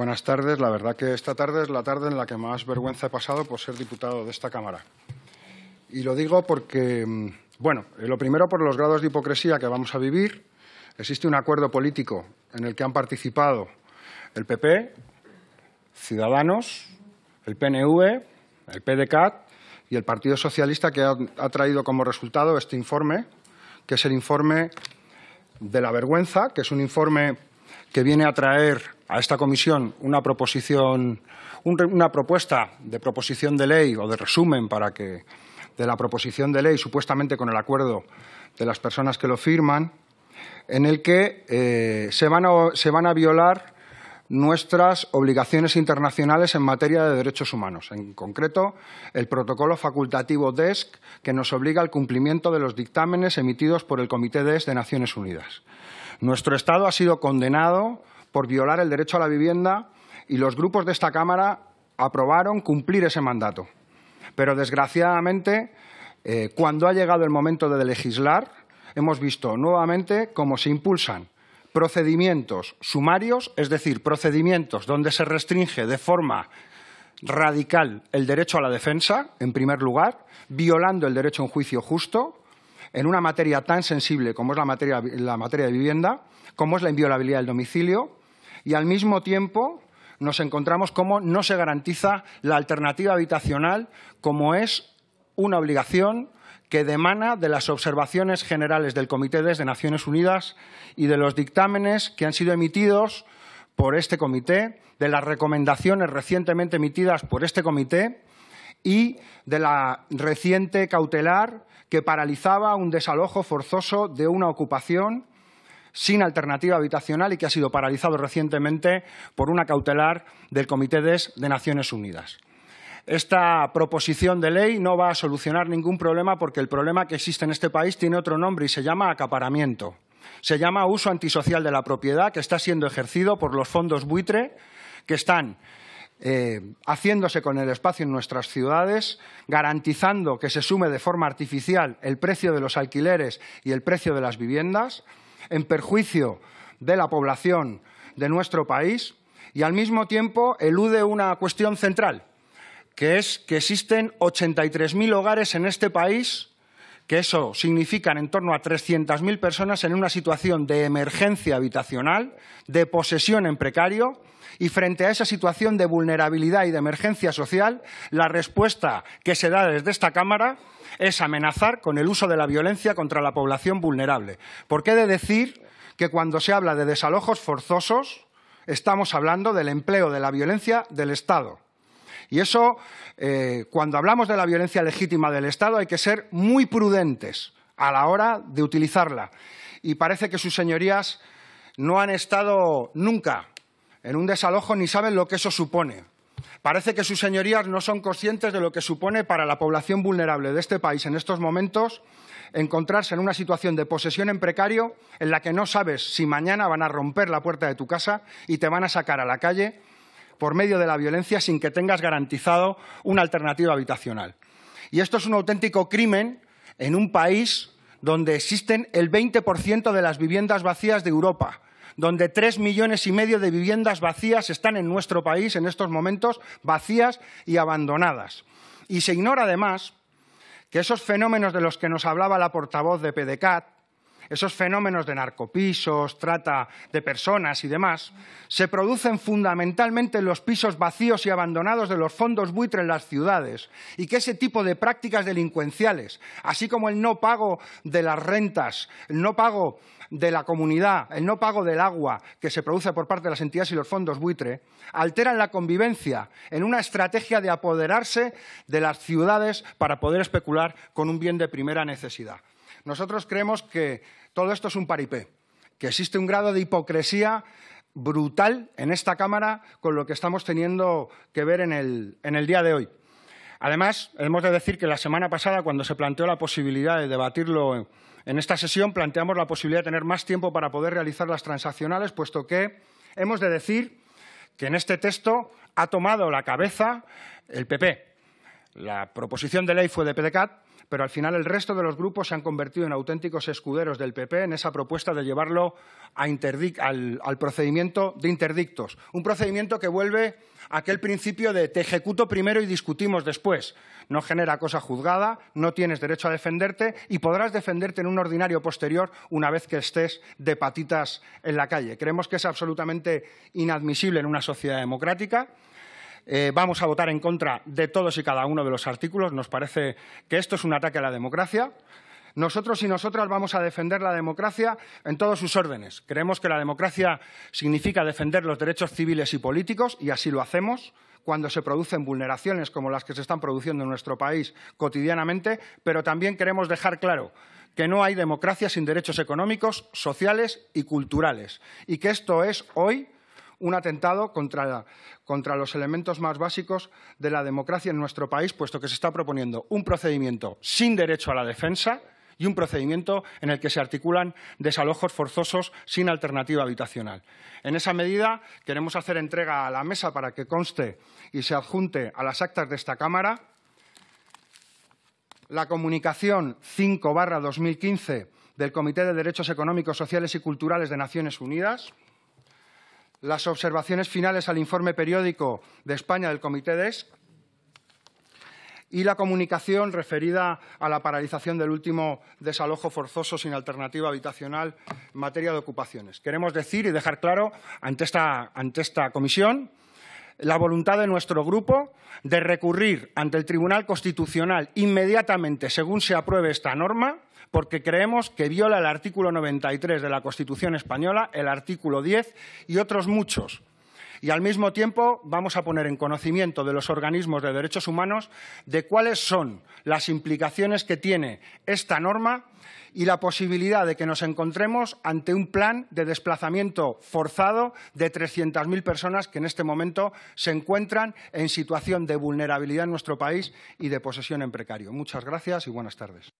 Buenas tardes. La verdad que esta tarde es la tarde en la que más vergüenza he pasado por ser diputado de esta Cámara. Y lo digo porque, mm, bueno, eh, lo primero por los grados de hipocresía que vamos a vivir. Existe un acuerdo político en el que han participado el PP, Ciudadanos, el PNV, el PDCAT y el Partido Socialista que ha, ha traído como resultado este informe, que es el informe de la vergüenza, que es un informe que viene a traer a esta comisión una propuesta de proposición de ley o de resumen para que de la proposición de ley, supuestamente con el acuerdo de las personas que lo firman, en el que eh, se, van a, se van a violar nuestras obligaciones internacionales en materia de derechos humanos, en concreto el protocolo facultativo DESC que nos obliga al cumplimiento de los dictámenes emitidos por el Comité DESC de Naciones Unidas. Nuestro Estado ha sido condenado por violar el derecho a la vivienda y los grupos de esta Cámara aprobaron cumplir ese mandato. Pero, desgraciadamente, eh, cuando ha llegado el momento de legislar, hemos visto nuevamente cómo se impulsan procedimientos sumarios, es decir, procedimientos donde se restringe de forma radical el derecho a la defensa, en primer lugar, violando el derecho a un juicio justo, en una materia tan sensible como es la materia de vivienda, como es la inviolabilidad del domicilio, y al mismo tiempo nos encontramos cómo no se garantiza la alternativa habitacional como es una obligación que demana de las observaciones generales del Comité de Naciones Unidas y de los dictámenes que han sido emitidos por este comité, de las recomendaciones recientemente emitidas por este comité y de la reciente cautelar que paralizaba un desalojo forzoso de una ocupación sin alternativa habitacional y que ha sido paralizado recientemente por una cautelar del Comité de Naciones Unidas. Esta proposición de ley no va a solucionar ningún problema porque el problema que existe en este país tiene otro nombre y se llama acaparamiento. Se llama uso antisocial de la propiedad que está siendo ejercido por los fondos buitre que están eh, haciéndose con el espacio en nuestras ciudades, garantizando que se sume de forma artificial el precio de los alquileres y el precio de las viviendas, en perjuicio de la población de nuestro país y al mismo tiempo elude una cuestión central, que es que existen 83.000 hogares en este país que eso significan en torno a 300.000 personas en una situación de emergencia habitacional, de posesión en precario, y frente a esa situación de vulnerabilidad y de emergencia social, la respuesta que se da desde esta Cámara es amenazar con el uso de la violencia contra la población vulnerable. Porque he de decir que cuando se habla de desalojos forzosos, estamos hablando del empleo de la violencia del Estado y eso, eh, cuando hablamos de la violencia legítima del Estado, hay que ser muy prudentes a la hora de utilizarla. Y parece que sus señorías no han estado nunca en un desalojo ni saben lo que eso supone. Parece que sus señorías no son conscientes de lo que supone para la población vulnerable de este país en estos momentos encontrarse en una situación de posesión en precario en la que no sabes si mañana van a romper la puerta de tu casa y te van a sacar a la calle por medio de la violencia sin que tengas garantizado una alternativa habitacional. Y esto es un auténtico crimen en un país donde existen el 20% de las viviendas vacías de Europa, donde tres millones y medio de viviendas vacías están en nuestro país en estos momentos, vacías y abandonadas. Y se ignora además que esos fenómenos de los que nos hablaba la portavoz de PDCAT, esos fenómenos de narcopisos, trata de personas y demás, se producen fundamentalmente en los pisos vacíos y abandonados de los fondos buitre en las ciudades y que ese tipo de prácticas delincuenciales, así como el no pago de las rentas, el no pago de la comunidad, el no pago del agua que se produce por parte de las entidades y los fondos buitre, alteran la convivencia en una estrategia de apoderarse de las ciudades para poder especular con un bien de primera necesidad. Nosotros creemos que todo esto es un paripé, que existe un grado de hipocresía brutal en esta Cámara con lo que estamos teniendo que ver en el, día de hoy. Además, hemos de decir que la semana pasada, cuando se planteó la posibilidad de debatirlo en, en esta sesión, planteamos la posibilidad de tener más tiempo para poder realizar las transaccionales, puesto que hemos de decir que en este texto ha tomado la cabeza el PP. La proposición de ley fue de PDCAT, pero al final el resto de los grupos se han convertido en auténticos escuderos del PP en esa propuesta de llevarlo al, procedimiento de interdictos. Un procedimiento que vuelve a aquel principio de te ejecuto primero y discutimos después. No genera cosa juzgada, no tienes derecho a defenderte y podrás defenderte en un ordinario posterior una vez que estés de patitas en la calle. Creemos que es absolutamente inadmisible en una sociedad democrática eh, vamos a votar en contra de todos y cada uno de los artículos. Nos parece que esto es un ataque a la democracia. Nosotros y nosotras vamos a defender la democracia en todos sus órdenes. Creemos que la democracia significa defender los derechos civiles y políticos y así lo hacemos cuando se producen vulneraciones como las que se están produciendo en nuestro país cotidianamente, pero también queremos dejar claro que no hay democracia sin derechos económicos, sociales y culturales y que esto es hoy un atentado contra, los elementos más básicos de la democracia en nuestro país, puesto que se está proponiendo un procedimiento sin derecho a la defensa y un procedimiento en el que se articulan desalojos forzosos sin alternativa habitacional. En esa medida, queremos hacer entrega a la mesa para que conste y se adjunte a las actas de esta Cámara la comunicación 5 2015 del Comité de Derechos Económicos, Sociales y Culturales de Naciones Unidas, las observaciones finales al informe periódico de España del Comité DESC y la comunicación referida a la paralización del último desalojo forzoso sin alternativa habitacional en materia de ocupaciones. Queremos decir y dejar claro ante esta, ante esta comisión la voluntad de nuestro grupo de recurrir ante el Tribunal Constitucional inmediatamente, según se apruebe esta norma, porque creemos que viola el artículo 93 de la Constitución española, el artículo 10 y otros muchos y al mismo tiempo vamos a poner en conocimiento de los organismos de derechos humanos de cuáles son las implicaciones que tiene esta norma y la posibilidad de que nos encontremos ante un plan de desplazamiento forzado de 300.000 personas que en este momento se encuentran en situación de vulnerabilidad en nuestro país y de posesión en precario. Muchas gracias y buenas tardes.